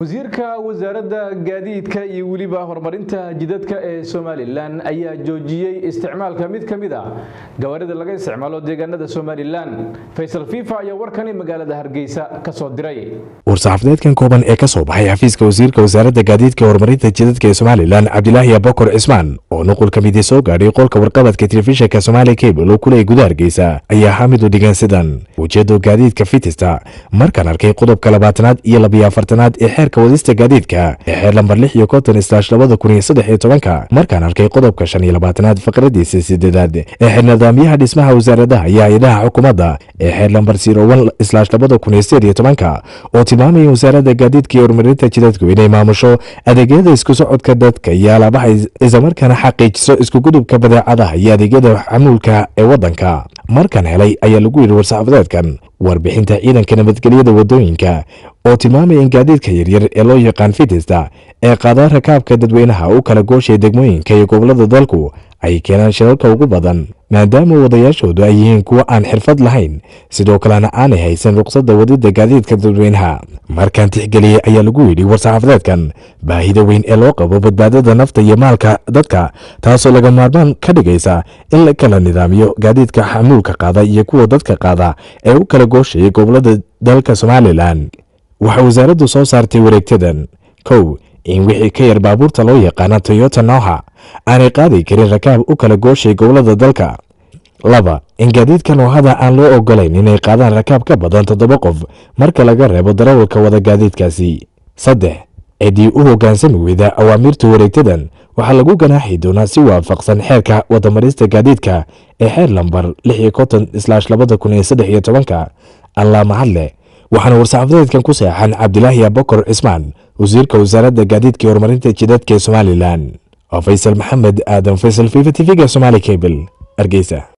wasiirka wasaaradda gaadiidka iyo weliba horumarinta jidadka ee somalilan ayaa joojiyey isticmaalka mid ka mid a ah gawaarida laga isticmaalo deegaanada somalilan faysal fifa ayaa warkani magaalada hargeysa ka soo diray war-saxaafadeedkan kooban ee ka soo baxay xafiiska wasiirka wasaaradda gaadiidka ee horumarinta jidadka ee somalilan cabdilaahi abokor cismaan oo nuqul ka midi soo gaadhay qolka warqabadka telefishinka somaali cable oo kuley guda hargeysa ayaa xamidu dhigan sidan ujeedo gaadiidka fitista markaan arkay qodobka labaatanaad iyo labayo ee heerka wadista gaadiidka ee xeer lambar lix iyo konton islaash labada kun iyo saddex iyo tobanka markaan arkay qodobka shan iyo labaatanaad faqradiisa sideedaad ee xer nidaamyaha dhismaha wasaaradaha iyo hay-adaha xukuumadda ee xeer lambar siro on islaash labada kun iyo sideed iyo tobanka oo tilmaamaya wasaaradda gaadiidka iyo horumarinta jidadku inay maamusho adeegyada isku socodka dadka iyo alaabaha islamarkaana xaqiijiso iskugudubka badeecadaha iyo adeegyada xamuulka ee waddanka markaan helay ayaa lagu yidhi war warbixinta ciidanka nabadgelyada waddooyinka oo tilmaamaya in gaadiidka yaryar ee loo yaqaan fitista ee qaadaan rakaabka dadweynaha u kala gooshay degmooyinka iyo gobolada dalku ay keenaan shirarka ugu badan maadaama wadayaashoodu ay yihiin kuwa aan xirfad lahayn sidoo kalena aanay haysan ruqsadda wadidda gaadiidka dadweynaha markaan tixgeliyey ayaa lagu yidhi war-saxaafadeedkan baahida weyn ee loo qabo badbaadada nafta iyo maalka dadka taasoo laga maarmaan ka dhigaysa in la kala nidaamiyo gaadiidka xamuulka qaada iyo kuwa dadka qaada ee u kala gooshaya gobolada dalka somalilan waxaa wasaaraddu soo saartay wareegtadan kow in wixii ka yar baabuurta loo yaqaana toyota nooha aanay qaadi karin rakaab u kala gooshay gobolada dalka laba in gaadiidka noohada aan loo ogolayn inay qaadaan rakaab ka badan toddoba qof marka laga reebo darawalka wada gaadiidkaasi saddex ciddii u hoggaansami weyda awaamiirta wareegtadan waxaa lagu ganaaxi doonaa si waafaqsan xeerka wadamarista gaadiidka ee xeer lambar lix iyo konton islaash labada kun iyo saddex iyo tobanka allaamahadle waxaana war-saxaafadeedkan ku seexan cabdilaahi abokor cismaan wasiirka wasaaradda gaadiidkai horumarinta jidadka ee somalilan oo faysal maxamed aadan faysal fifa t v-ga somaali kabel hargeysa